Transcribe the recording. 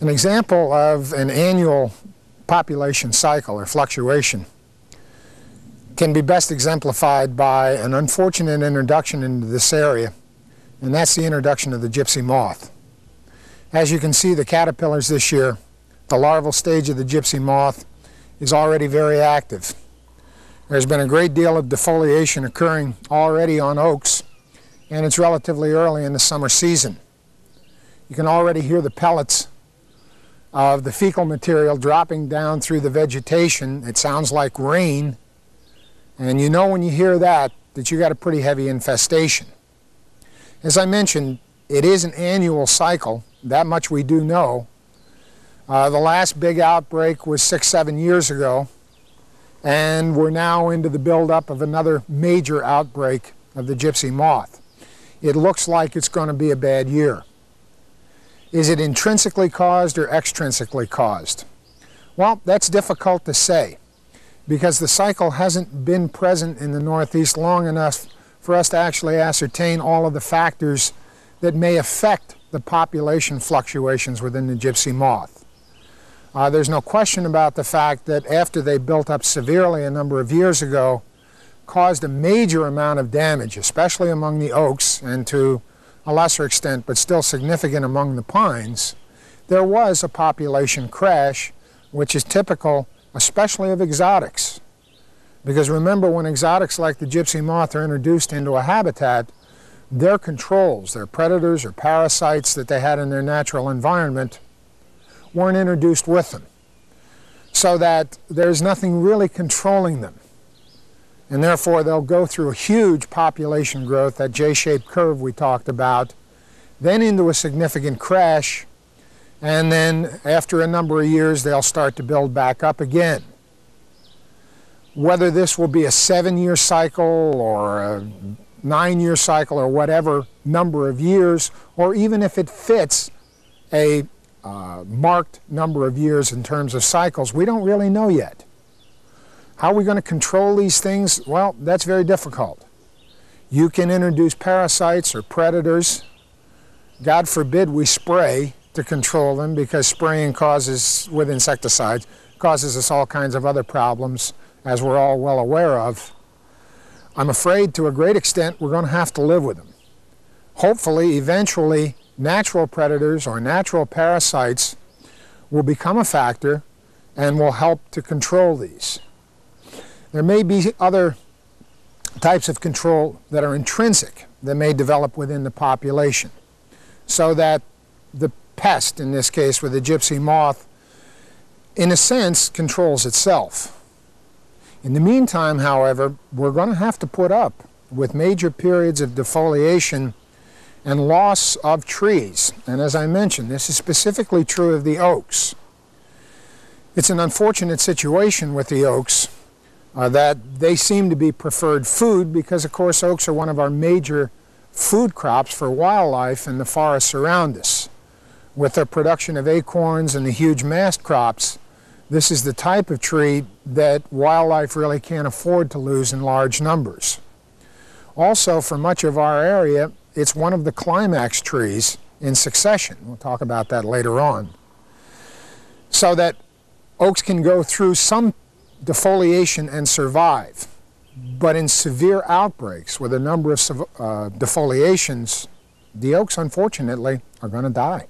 An example of an annual population cycle or fluctuation can be best exemplified by an unfortunate introduction into this area, and that's the introduction of the gypsy moth. As you can see, the caterpillars this year, the larval stage of the gypsy moth is already very active. There's been a great deal of defoliation occurring already on oaks, and it's relatively early in the summer season. You can already hear the pellets of the fecal material dropping down through the vegetation. It sounds like rain. And you know when you hear that, that you got a pretty heavy infestation. As I mentioned, it is an annual cycle. That much we do know. Uh, the last big outbreak was six, seven years ago. And we're now into the buildup of another major outbreak of the gypsy moth. It looks like it's going to be a bad year. Is it intrinsically caused or extrinsically caused? Well, that's difficult to say because the cycle hasn't been present in the Northeast long enough for us to actually ascertain all of the factors that may affect the population fluctuations within the gypsy moth. Uh, there's no question about the fact that after they built up severely a number of years ago, caused a major amount of damage, especially among the oaks and to a lesser extent, but still significant among the pines, there was a population crash, which is typical especially of exotics. Because remember, when exotics like the gypsy moth are introduced into a habitat, their controls, their predators or parasites that they had in their natural environment, weren't introduced with them. So that there's nothing really controlling them. And therefore, they'll go through a huge population growth, that J-shaped curve we talked about, then into a significant crash, and then after a number of years, they'll start to build back up again. Whether this will be a seven-year cycle or a nine-year cycle or whatever number of years, or even if it fits a uh, marked number of years in terms of cycles, we don't really know yet. How are we going to control these things? Well, that's very difficult. You can introduce parasites or predators. God forbid we spray to control them because spraying causes, with insecticides, causes us all kinds of other problems, as we're all well aware of. I'm afraid to a great extent we're going to have to live with them. Hopefully, eventually, natural predators or natural parasites will become a factor and will help to control these. There may be other types of control that are intrinsic that may develop within the population so that the pest, in this case with the gypsy moth, in a sense controls itself. In the meantime, however, we're going to have to put up with major periods of defoliation and loss of trees. And as I mentioned, this is specifically true of the oaks. It's an unfortunate situation with the oaks uh, that they seem to be preferred food because, of course, oaks are one of our major food crops for wildlife in the forests around us. With their production of acorns and the huge mast crops, this is the type of tree that wildlife really can't afford to lose in large numbers. Also, for much of our area, it's one of the climax trees in succession. We'll talk about that later on. So that oaks can go through some defoliation and survive. But in severe outbreaks with a number of uh, defoliations, the oaks, unfortunately, are going to die.